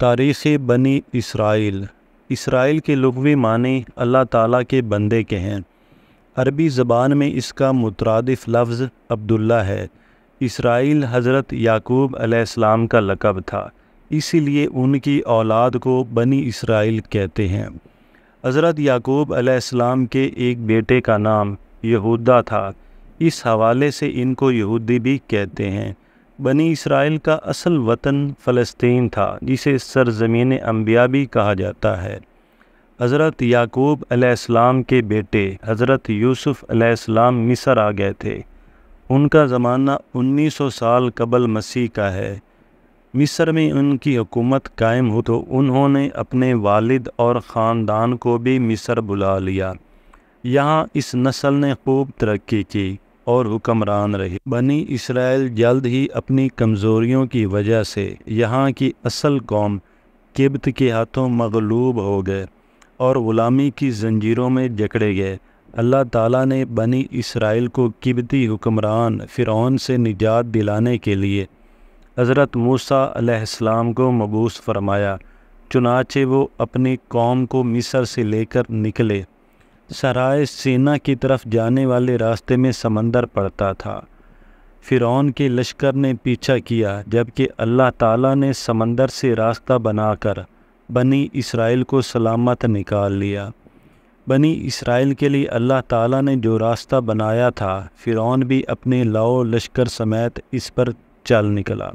तारीख़ बनी Israel Israel के लघवी माने अल्लाह ताला के बंदे के हैं अरबी ज़बान में इसका मुतरदफ़ लफ्ज़ अब्दुल्ला है इसराइल हज़रत याकूब अलैहिस्सलाम का लकब था इसीलिए उनकी औलाद को बनी इसराइल कहते हैं हज़रत याकूब अलैहिस्सलाम के एक बेटे का नाम यहूदा था इस हवाले से इनको यहूदी भी कहते हैं बनी इसराइल का असल वतन फ़लस्तीन था जिसे सरजमीन अम्बिया भी कहा जाता है हज़रत याकूब अलैहिस्सलाम के बेटे हज़रत यूसुफ़ अलैहिस्सलाम मिस्र आ गए थे उनका ज़माना 1900 साल कबल मसीह का है मिस्र में उनकी हुकूमत कायम हो तो उन्होंने अपने वालिद और ख़ानदान को भी मिस्र बुला लिया यहाँ इस नस्ल ने खूब तरक्की की और हुक्मरान रहे बनी इसराइल जल्द ही अपनी कमज़ोरियों की वजह से यहाँ की असल कौम किब्त के हाथों मगलूब हो गए और ग़ुलामी की जंजीरों में जकड़े गए अल्लाह ताला ने बनी इसराइल को किबती हुक्मरान फ़िरौन से निजात दिलाने के लिए हज़रत मूसा अलैहिस्सलाम को मबूस फरमाया चुनाचे वो अपनी कौम को मिस्र से लेकर निकले सराय सेना की तरफ जाने वाले रास्ते में समंदर पड़ता था फ़िरौन के लश्कर ने पीछा किया जबकि अल्लाह ताला ने समंदर से रास्ता बनाकर बनी इसराइल को सलामत निकाल लिया बनी इसराइल के लिए अल्लाह ताला ने जो रास्ता बनाया था फ़िरौन भी अपने लाओ लश्कर समेत इस पर चल निकला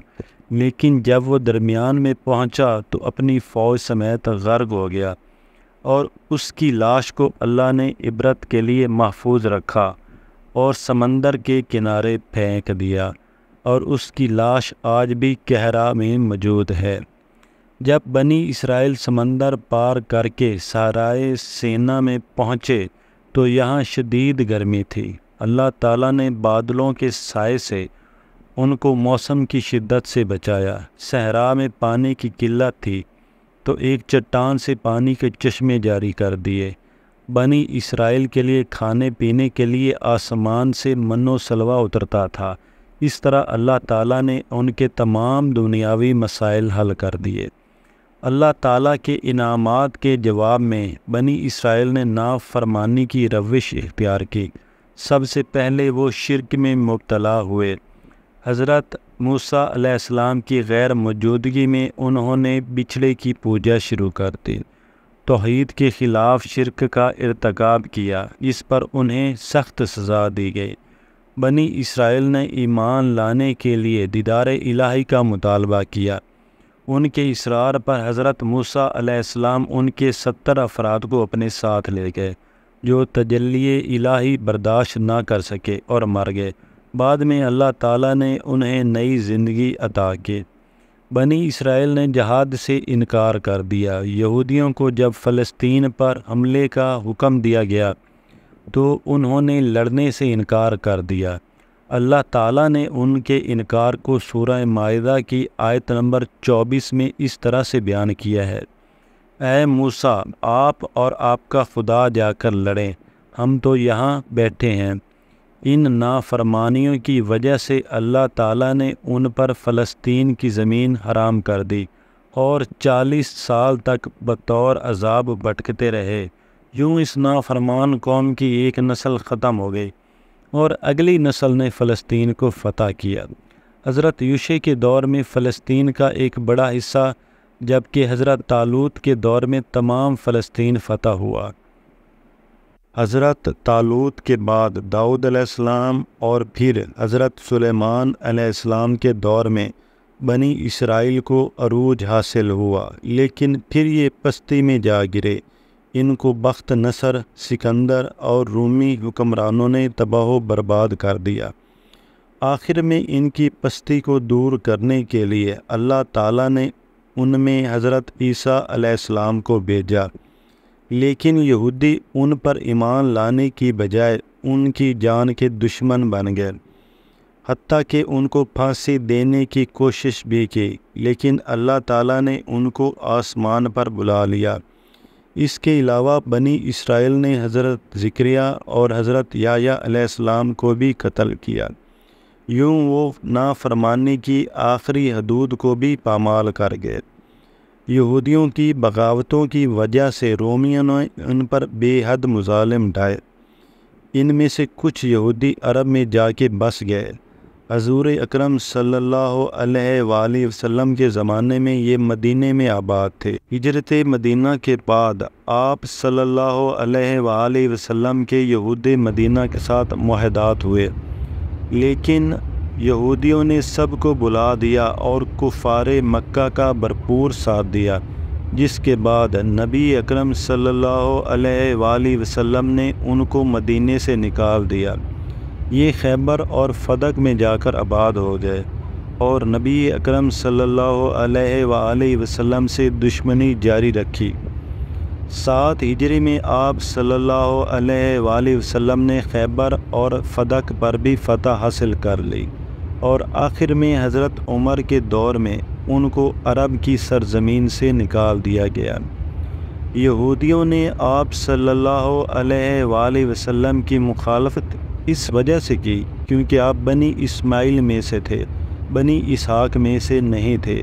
लेकिन जब वो दरमियान में पहुंचा तो अपनी फ़ौज समेत गर्ग हो गया और उसकी लाश को अल्लाह ने इबरत के लिए महफूज रखा और समंदर के किनारे फेंक दिया और उसकी लाश आज भी कहरा में मौजूद है जब बनी इसराइल समंदर पार करके सहराए सेना में पहुँचे तो यहाँ शदीद गर्मी थी अल्लाह ताला ने बादलों के साय से उनको मौसम की शिद्दत से बचाया सहरा में पानी की किल्लत थी तो एक चट्टान से पानी के चश्मे जारी कर दिए बनी इसराइल के लिए खाने पीने के लिए आसमान से मनो सलवा उतरता था इस तरह अल्लाह ताला ने उनके तमाम दुनियावी मसाइल हल कर दिए अल्लाह ताला के इनामात के जवाब में बनी इसराइल ने नाफरमानी की रविश इख्तियार की सबसे पहले वो शिरक में मुबतला हुए हज़रत मूसा की गैर मौजूदगी में उन्होंने बिछड़े की पूजा शुरू कर दी तोहद के ख़िलाफ़ शिरक का इरतकब किया इस पर उन्हें सख्त सज़ा दी गई बनी इसराइल ने ईमान लाने के लिए दीदार इलाही का मुतालबा किया उनके इसरार पर हज़रत मूसा अलैहिस्सलाम उनके सत्तर अफराद को अपने साथ ले गए जो तजल्ली इलाही बर्दाश्त ना कर सके और मर गए बाद में अल्लाह ताला ने उन्हें नई ज़िंदगी अता की बनी इसराइल ने जहाद से इनकार कर दिया यहूदियों को जब फ़लस्तीन पर हमले का हुक्म दिया गया तो उन्होंने लड़ने से इनकार कर दिया अल्लाह ताला ने उनके इनकार को सूरह मायदा की आयत नंबर 24 में इस तरह से बयान किया है ए मूसा आप और आपका खुदा जाकर लड़ें हम तो यहाँ बैठे हैं इन नाफरमानियों की वजह से अल्लाह ताला ने उन पर फ़लस्तीन की ज़मीन हराम कर दी और चालीस साल तक बतौर अजाब भटकते रहे यूँ इस नाफरमान कौम की एक नस्ल ख़त्म हो गई और अगली नस्ल ने फ़लस्तीन को फ़तह किया हज़रत यूशे के दौर में फ़लस्तीन का एक बड़ा हिस्सा जबकि हज़रत तालूत के दौर में तमाम फ़लस्तीन फ़तह हुआ हज़रत तालूत के बाद दाऊद अलैहिस्सलाम और फिर हज़रत सुलेमान अलैहिस्सलाम के दौर में बनी इसराइल को अरूज हासिल हुआ लेकिन फिर ये पस्ती में जा गिरे इनको बख्त नसर सिकंदर और रूमी हुक्मरानों ने तबाह बर्बाद कर दिया आखिर में इनकी पस्ती को दूर करने के लिए अल्लाह ताला ने उनमें हज़रत ईसा अलैहिस्सलाम को भेजा लेकिन यहूदी उन पर ईमान लाने की बजाय उनकी जान के दुश्मन बन गए हती कि उनको फांसी देने की कोशिश भी की लेकिन अल्लाह ताला ने उनको आसमान पर बुला लिया इसके अलावा बनी इसराइल ने हज़रत ज़िक्रिया और हज़रत यायाम को भी कत्ल किया यूं वो नाफरमानी की आखिरी हदूद को भी पामाल कर गए यहूदियों की बगावतों की वजह से रोमियों ने उन पर बेहद मुजालिम ढाए इनमें से कुछ यहूदी अरब में जाके बस गए हजूर अक्रम सल्लाम के ज़माने में ये मदीने में आबाद थे हिजरत मदीना के बाद आप सल्ला वसम के यहूद मदीना के साथ माहदात हुए लेकिन यहूदियों ने सबको बुला दिया और कुफार मक्का का भरपूर साथ दिया जिसके बाद नबी अकरम सल्लल्लाहु अलैहि वसल्लम ने उनको मदीने से निकाल दिया ये खैबर और फदक में जाकर आबाद हो गए और नबी अकरम सल्लल्लाहु अलैहि वसल्लम से दुश्मनी जारी रखी सात हिजरी में आप सल्लल्लाहु अलैहि वसल्लम ने खैबर और फदक पर भी फतह हासिल कर ली और आखिर में हज़रत उमर के दौर में उनको अरब की सरजमीन से निकाल दिया गया यहूदियों ने आप सल्लल्लाहु अलैहि वसल्लम की मुखालफत इस वजह से की क्योंकि आप बनी इस्माइल में से थे बनी इसहाक में से नहीं थे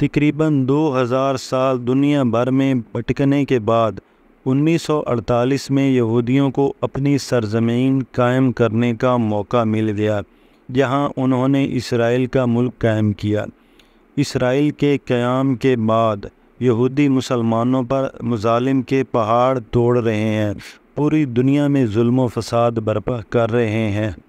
तकरीबन 2000 साल दुनिया भर में भटकने के बाद 1948 में यहूदियों को अपनी सरजमीन कायम करने का मौका मिल गया जहां उन्होंने इसराइल का मुल्क कायम किया इसराइल के क़्याम के बाद यहूदी मुसलमानों पर मुजालिम के पहाड़ तोड़ रहे हैं पूरी दुनिया में जुल्म फसाद बर्पा कर रहे हैं